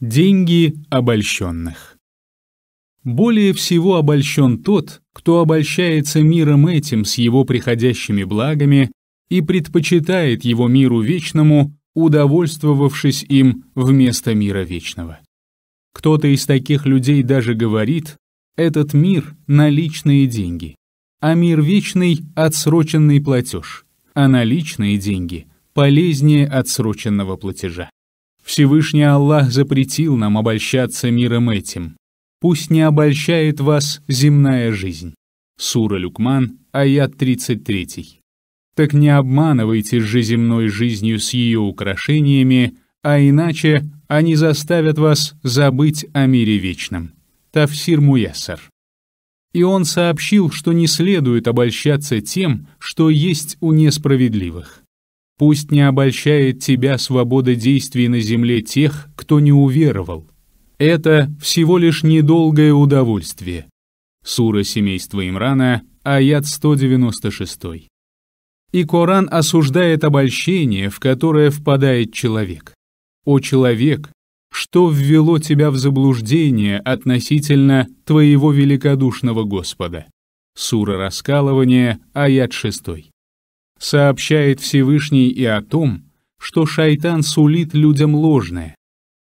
Деньги обольщенных. Более всего обольщен тот, кто обольщается миром этим с его приходящими благами и предпочитает его миру вечному, удовольствовавшись им вместо мира вечного. Кто-то из таких людей даже говорит, этот мир — наличные деньги, а мир вечный — отсроченный платеж, а наличные деньги — полезнее отсроченного платежа. Всевышний Аллах запретил нам обольщаться миром этим. Пусть не обольщает вас земная жизнь. Сура Люкман, аят 33. Так не обманывайте же земной жизнью с ее украшениями, а иначе они заставят вас забыть о мире вечном. Тафсир Муясар. И он сообщил, что не следует обольщаться тем, что есть у несправедливых. Пусть не обольщает тебя свобода действий на земле тех, кто не уверовал. Это всего лишь недолгое удовольствие. Сура семейства Имрана, аят 196. И Коран осуждает обольщение, в которое впадает человек. «О человек, что ввело тебя в заблуждение относительно твоего великодушного Господа?» Сура раскалывания, аят 6 сообщает Всевышний и о том, что шайтан сулит людям ложное.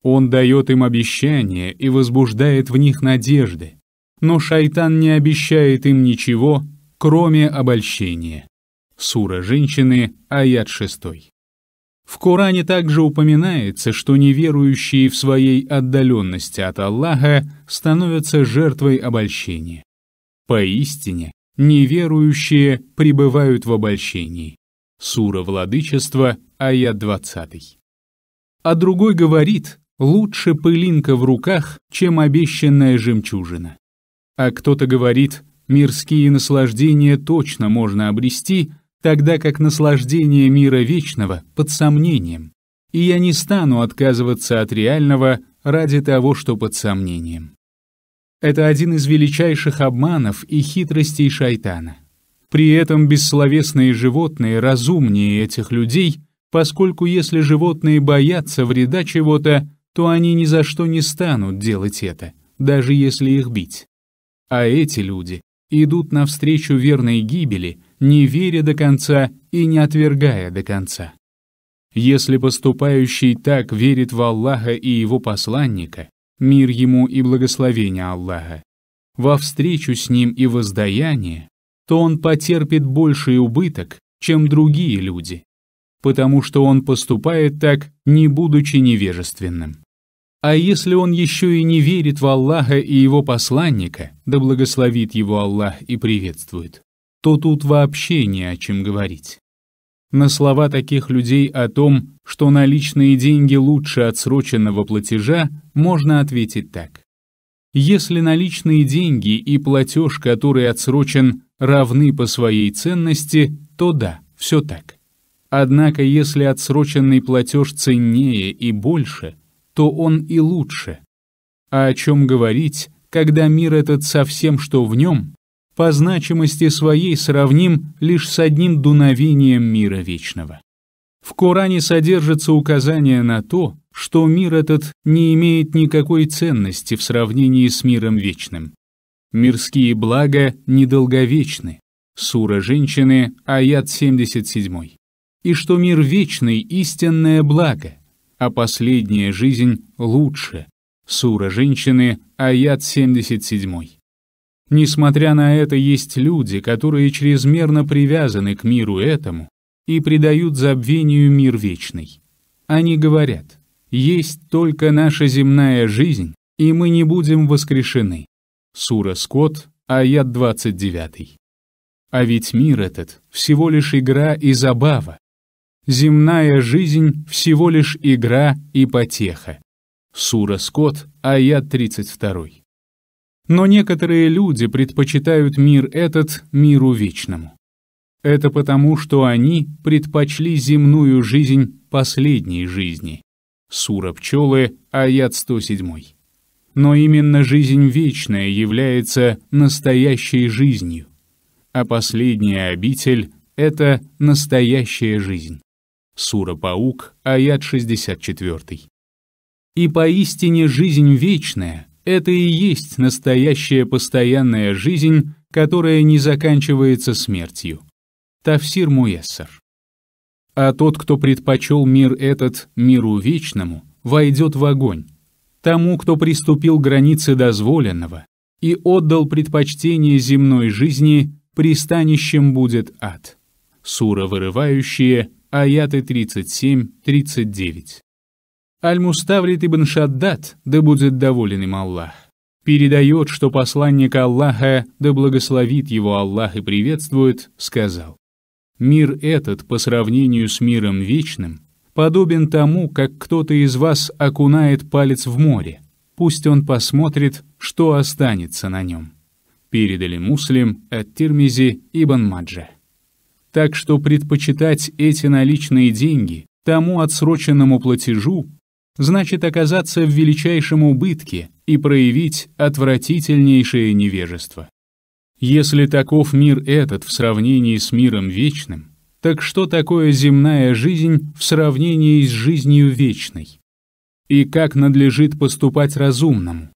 Он дает им обещания и возбуждает в них надежды, но шайтан не обещает им ничего, кроме обольщения. Сура женщины, аят 6. В Коране также упоминается, что неверующие в своей отдаленности от Аллаха становятся жертвой обольщения. Поистине, Неверующие пребывают в обольщении. Сура Владычества, аят 20. А другой говорит, лучше пылинка в руках, чем обещанная жемчужина. А кто-то говорит, мирские наслаждения точно можно обрести, тогда как наслаждение мира вечного под сомнением. И я не стану отказываться от реального ради того, что под сомнением. Это один из величайших обманов и хитростей шайтана. При этом бессловесные животные разумнее этих людей, поскольку если животные боятся вреда чего-то, то они ни за что не станут делать это, даже если их бить. А эти люди идут навстречу верной гибели, не веря до конца и не отвергая до конца. Если поступающий так верит в Аллаха и его посланника, мир ему и благословение Аллаха, во встречу с ним и воздаяние, то он потерпит больший убыток, чем другие люди, потому что он поступает так, не будучи невежественным. А если он еще и не верит в Аллаха и его посланника, да благословит его Аллах и приветствует, то тут вообще не о чем говорить на слова таких людей о том, что наличные деньги лучше отсроченного платежа, можно ответить так. Если наличные деньги и платеж, который отсрочен, равны по своей ценности, то да, все так. Однако если отсроченный платеж ценнее и больше, то он и лучше. А о чем говорить, когда мир этот совсем что в нем, по значимости своей сравним лишь с одним дуновением мира вечного. В Коране содержится указание на то, что мир этот не имеет никакой ценности в сравнении с миром вечным. Мирские блага недолговечны. Сура женщины, аят 77. И что мир вечный – истинное благо, а последняя жизнь лучше. Сура женщины, аят 77. Несмотря на это, есть люди, которые чрезмерно привязаны к миру этому и придают забвению мир вечный. Они говорят, есть только наша земная жизнь, и мы не будем воскрешены. Сура Скот, аят 29. А ведь мир этот всего лишь игра и забава. Земная жизнь всего лишь игра и потеха. Сура Скот, аят 32. Но некоторые люди предпочитают мир этот миру вечному. Это потому, что они предпочли земную жизнь последней жизни. Сура пчелы, аят 107. Но именно жизнь вечная является настоящей жизнью, а последняя обитель — это настоящая жизнь. Сура Паук, аят 64. И поистине жизнь вечная это и есть настоящая постоянная жизнь, которая не заканчивается смертью. Тавсир Муяссар. А тот, кто предпочел мир этот миру вечному, войдет в огонь. Тому, кто приступил границы дозволенного и отдал предпочтение земной жизни, пристанищем будет ад. Сура вырывающая, аяты 37-39. Аль-Муставрит ибн Шаддат, да будет доволен им Аллах, передает, что посланник Аллаха, да благословит его Аллах и приветствует, сказал, «Мир этот, по сравнению с миром вечным, подобен тому, как кто-то из вас окунает палец в море. Пусть он посмотрит, что останется на нем». Передали муслим от Тирмизи Ибн Маджа. Так что предпочитать эти наличные деньги тому отсроченному платежу, значит оказаться в величайшем убытке и проявить отвратительнейшее невежество. Если таков мир этот в сравнении с миром вечным, так что такое земная жизнь в сравнении с жизнью вечной? И как надлежит поступать разумному?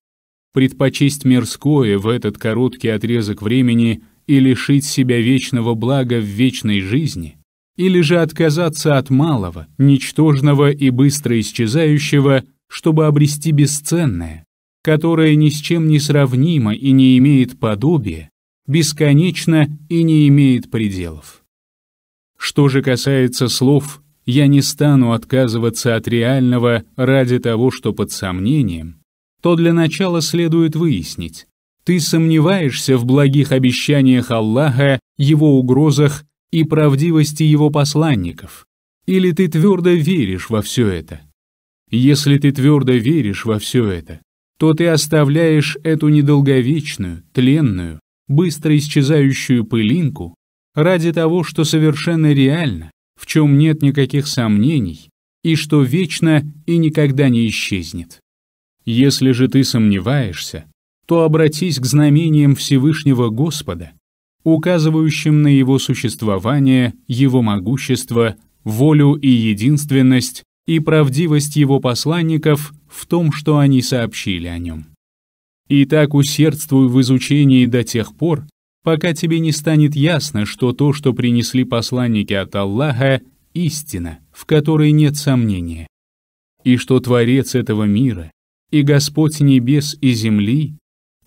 Предпочесть мирское в этот короткий отрезок времени и лишить себя вечного блага в вечной жизни? или же отказаться от малого, ничтожного и быстро исчезающего, чтобы обрести бесценное, которое ни с чем не сравнимо и не имеет подобия, бесконечно и не имеет пределов. Что же касается слов «я не стану отказываться от реального ради того, что под сомнением», то для начала следует выяснить, ты сомневаешься в благих обещаниях Аллаха, его угрозах и правдивости его посланников? Или ты твердо веришь во все это? Если ты твердо веришь во все это, то ты оставляешь эту недолговечную, тленную, быстро исчезающую пылинку ради того, что совершенно реально, в чем нет никаких сомнений, и что вечно и никогда не исчезнет. Если же ты сомневаешься, то обратись к знамениям Всевышнего Господа указывающим на его существование, его могущество, волю и единственность, и правдивость его посланников в том, что они сообщили о нем. И так усердствуй в изучении до тех пор, пока тебе не станет ясно, что то, что принесли посланники от Аллаха, истина, в которой нет сомнения, и что Творец этого мира и Господь небес и земли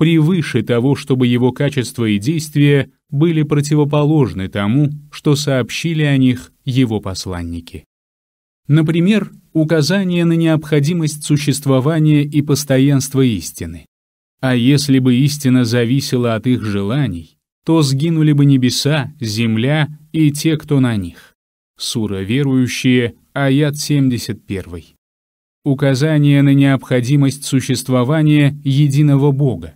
превыше того, чтобы его качества и действия были противоположны тому, что сообщили о них его посланники. Например, указание на необходимость существования и постоянства истины. А если бы истина зависела от их желаний, то сгинули бы небеса, земля и те, кто на них. Сура «Верующие», аят 71. Указание на необходимость существования единого Бога,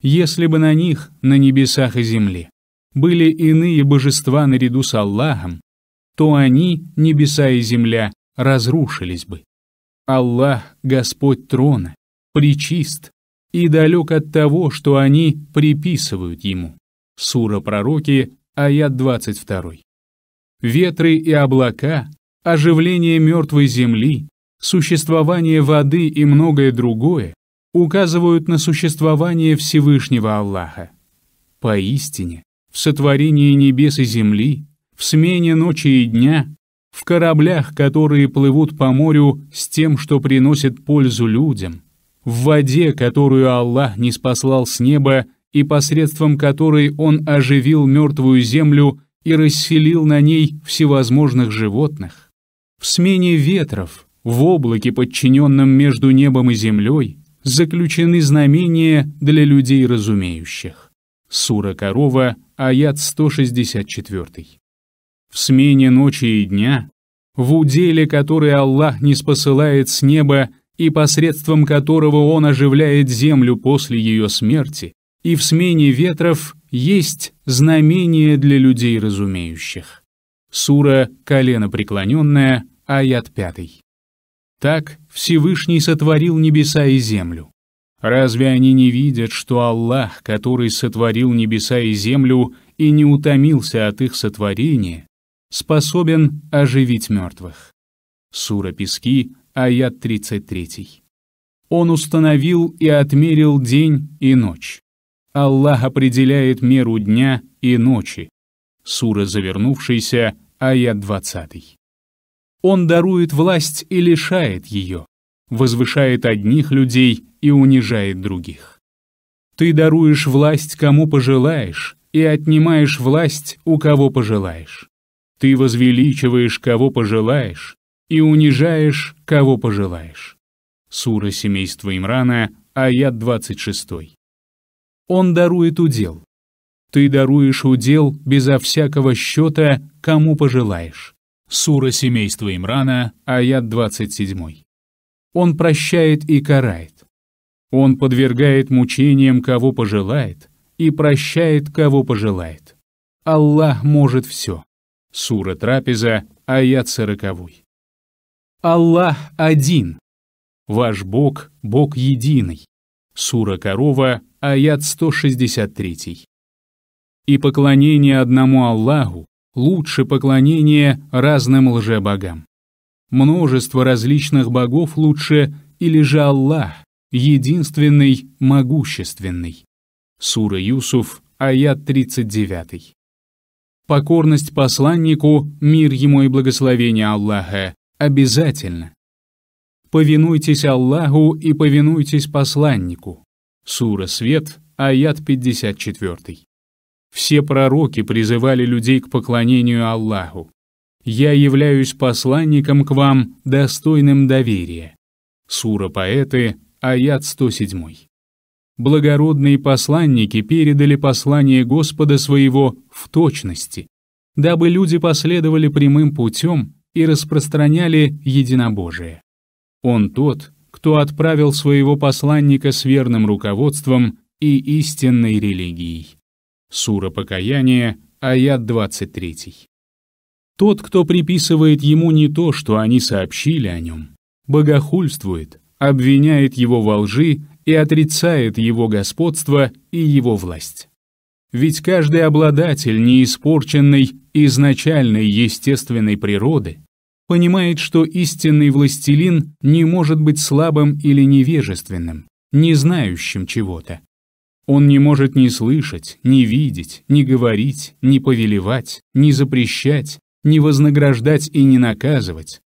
если бы на них, на небесах и земле, были иные божества наряду с Аллахом, то они, небеса и земля, разрушились бы. Аллах — Господь трона, причист и далек от того, что они приписывают Ему. Сура Пророки, аят 22. Ветры и облака, оживление мертвой земли, существование воды и многое другое указывают на существование Всевышнего Аллаха. Поистине, в сотворении небес и земли, в смене ночи и дня, в кораблях, которые плывут по морю с тем, что приносит пользу людям, в воде, которую Аллах не спаслал с неба и посредством которой Он оживил мертвую землю и расселил на ней всевозможных животных, в смене ветров, в облаке, подчиненном между небом и землей, заключены знамения для людей разумеющих. Сура Корова, аят 164. В смене ночи и дня, в уделе, который Аллах не спосылает с неба и посредством которого Он оживляет землю после ее смерти, и в смене ветров есть знамение для людей разумеющих. Сура «Колено преклоненное», аят 5. Так Всевышний сотворил небеса и землю. Разве они не видят, что Аллах, который сотворил небеса и землю и не утомился от их сотворения, способен оживить мертвых? Сура Пески, аят 33. Он установил и отмерил день и ночь. Аллах определяет меру дня и ночи. Сура завернувшийся, аят 20. Он дарует власть и лишает ее, возвышает одних людей и унижает других. Ты даруешь власть кому пожелаешь и отнимаешь власть у кого пожелаешь. Ты возвеличиваешь кого пожелаешь и унижаешь кого пожелаешь. Сура семейства Имрана, аят 26. Он дарует удел. Ты даруешь удел безо всякого счета, кому пожелаешь. Сура семейства Имрана, аят 27. Он прощает и карает. Он подвергает мучениям, кого пожелает, и прощает, кого пожелает. Аллах может все. Сура Трапеза, аят 40. Аллах один. Ваш Бог — Бог единый. Сура Корова, аят 163. И поклонение одному Аллаху лучше поклонение разным лжебогам. Множество различных богов лучше или же Аллах, единственный, могущественный. Сура Юсуф, аят 39. Покорность посланнику, мир ему и благословение Аллаха, обязательно. Повинуйтесь Аллаху и повинуйтесь посланнику. Сура Свет, аят 54. Все пророки призывали людей к поклонению Аллаху. «Я являюсь посланником к вам, достойным доверия». Сура поэты, аят 107. Благородные посланники передали послание Господа своего в точности, дабы люди последовали прямым путем и распространяли единобожие. Он тот, кто отправил своего посланника с верным руководством и истинной религией. Сура Покаяния, аят 23. Тот, кто приписывает ему не то, что они сообщили о нем, богохульствует, обвиняет его во лжи и отрицает его господство и его власть. Ведь каждый обладатель неиспорченной изначальной естественной природы понимает, что истинный властелин не может быть слабым или невежественным, не знающим чего-то, он не может ни слышать, ни видеть, ни говорить, ни повелевать, ни запрещать, ни вознаграждать и не наказывать,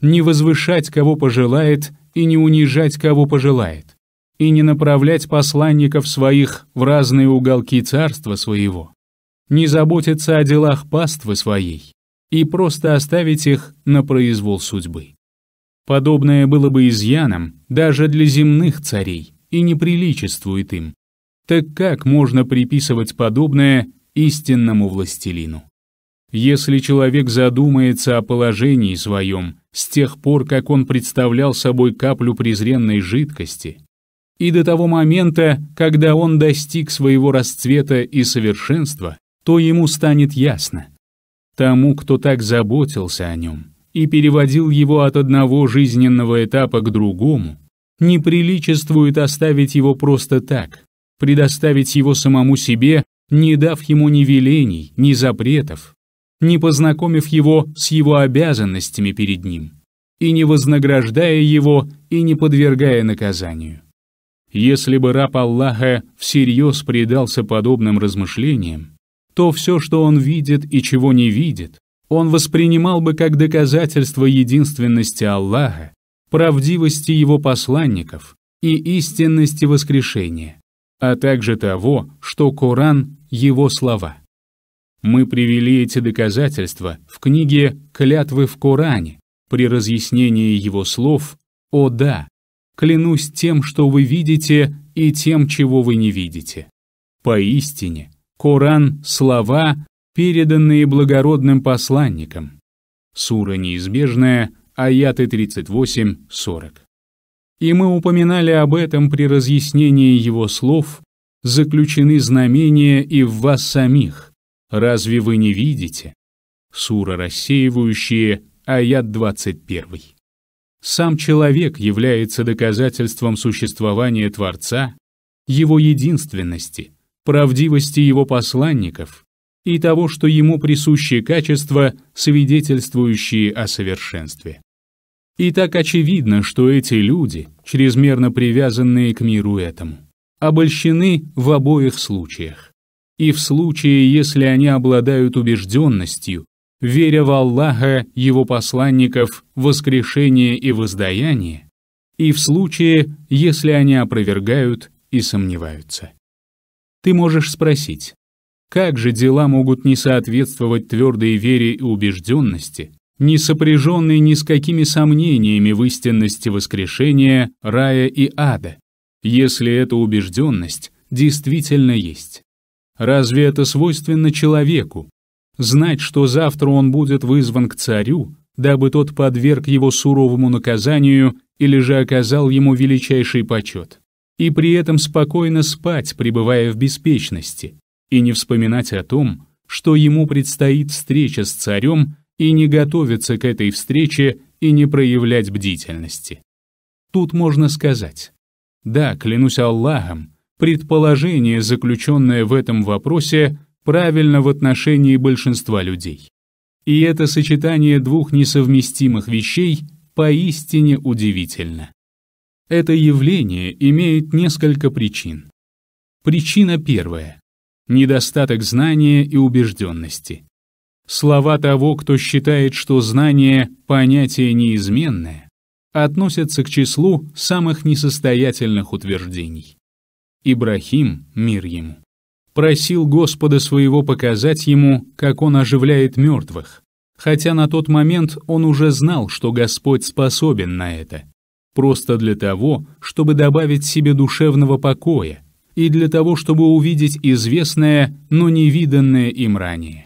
не возвышать, кого пожелает, и не унижать, кого пожелает, и не направлять посланников своих в разные уголки царства своего, не заботиться о делах паствы своей и просто оставить их на произвол судьбы. Подобное было бы изъяном даже для земных царей и неприличествует им, так как можно приписывать подобное истинному властелину? Если человек задумается о положении своем с тех пор, как он представлял собой каплю презренной жидкости, и до того момента, когда он достиг своего расцвета и совершенства, то ему станет ясно. Тому, кто так заботился о нем и переводил его от одного жизненного этапа к другому, неприличествует оставить его просто так, предоставить его самому себе, не дав ему ни велений, ни запретов, не познакомив его с его обязанностями перед ним, и не вознаграждая его, и не подвергая наказанию. Если бы раб Аллаха всерьез предался подобным размышлениям, то все, что он видит и чего не видит, он воспринимал бы как доказательство единственности Аллаха, правдивости его посланников и истинности воскрешения а также того, что Коран — его слова. Мы привели эти доказательства в книге «Клятвы в Коране» при разъяснении его слов «О да, клянусь тем, что вы видите, и тем, чего вы не видите». Поистине, Коран — слова, переданные благородным посланникам. Сура неизбежная, аяты 38-40 и мы упоминали об этом при разъяснении его слов, заключены знамения и в вас самих. Разве вы не видите? Сура рассеивающие, аят 21. Сам человек является доказательством существования Творца, его единственности, правдивости его посланников и того, что ему присущие качества, свидетельствующие о совершенстве. И так очевидно, что эти люди, чрезмерно привязанные к миру этому, обольщены в обоих случаях. И в случае, если они обладают убежденностью, веря в Аллаха, его посланников, воскрешение и воздаяние, и в случае, если они опровергают и сомневаются. Ты можешь спросить, как же дела могут не соответствовать твердой вере и убежденности, не сопряженный ни с какими сомнениями в истинности воскрешения, рая и ада, если эта убежденность действительно есть. Разве это свойственно человеку? Знать, что завтра он будет вызван к царю, дабы тот подверг его суровому наказанию или же оказал ему величайший почет, и при этом спокойно спать, пребывая в беспечности, и не вспоминать о том, что ему предстоит встреча с царем и не готовиться к этой встрече и не проявлять бдительности. Тут можно сказать, да, клянусь Аллахом, предположение, заключенное в этом вопросе, правильно в отношении большинства людей. И это сочетание двух несовместимых вещей поистине удивительно. Это явление имеет несколько причин. Причина первая – недостаток знания и убежденности. Слова того, кто считает, что знание — понятие неизменное, относятся к числу самых несостоятельных утверждений. Ибрахим, мир ему, просил Господа своего показать ему, как он оживляет мертвых, хотя на тот момент он уже знал, что Господь способен на это, просто для того, чтобы добавить себе душевного покоя и для того, чтобы увидеть известное, но невиданное им ранее.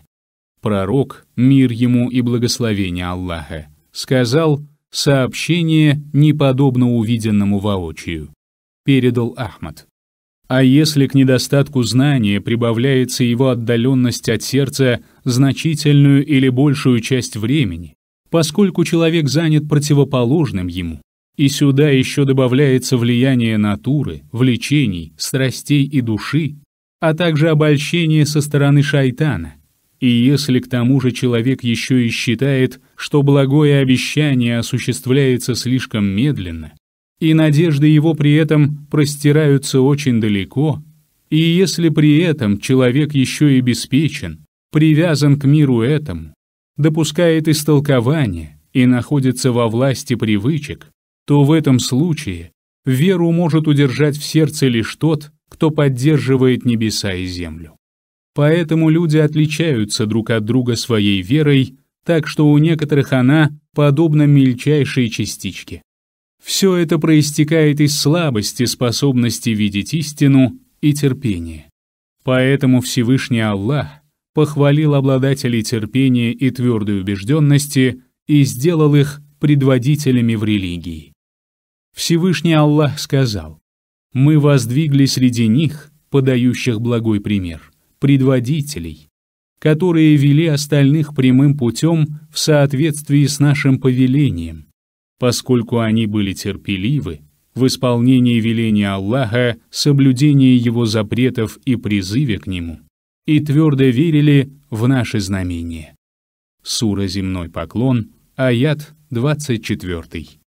Пророк, мир ему и благословение Аллаха, сказал сообщение, неподобно увиденному воочию. Передал Ахмад. А если к недостатку знания прибавляется его отдаленность от сердца значительную или большую часть времени, поскольку человек занят противоположным ему, и сюда еще добавляется влияние натуры, влечений, страстей и души, а также обольщение со стороны шайтана, и если к тому же человек еще и считает, что благое обещание осуществляется слишком медленно, и надежды его при этом простираются очень далеко, и если при этом человек еще и обеспечен, привязан к миру этому, допускает истолкование и находится во власти привычек, то в этом случае веру может удержать в сердце лишь тот, кто поддерживает небеса и землю. Поэтому люди отличаются друг от друга своей верой, так что у некоторых она подобна мельчайшей частичке. Все это проистекает из слабости, способности видеть истину и терпения. Поэтому Всевышний Аллах похвалил обладателей терпения и твердой убежденности и сделал их предводителями в религии. Всевышний Аллах сказал, «Мы воздвигли среди них, подающих благой пример» предводителей, которые вели остальных прямым путем в соответствии с нашим повелением, поскольку они были терпеливы в исполнении веления Аллаха, соблюдении его запретов и призыве к нему, и твердо верили в наши знамения. Сура «Земной поклон», аят 24.